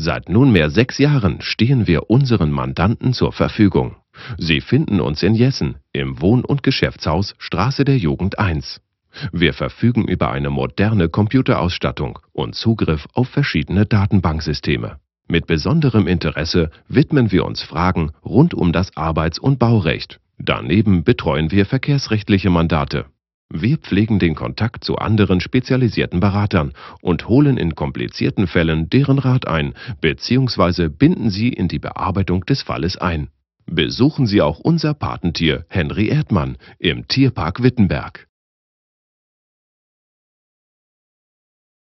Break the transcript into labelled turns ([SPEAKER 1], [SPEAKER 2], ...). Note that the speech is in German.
[SPEAKER 1] Seit nunmehr sechs Jahren stehen wir unseren Mandanten zur Verfügung. Sie finden uns in Jessen im Wohn- und Geschäftshaus Straße der Jugend 1. Wir verfügen über eine moderne Computerausstattung und Zugriff auf verschiedene Datenbanksysteme. Mit besonderem Interesse widmen wir uns Fragen rund um das Arbeits- und Baurecht. Daneben betreuen wir verkehrsrechtliche Mandate. Wir pflegen den Kontakt zu anderen spezialisierten Beratern und holen in komplizierten Fällen deren Rat ein bzw. binden sie in die Bearbeitung des Falles ein. Besuchen Sie auch unser Patentier Henry Erdmann im Tierpark Wittenberg.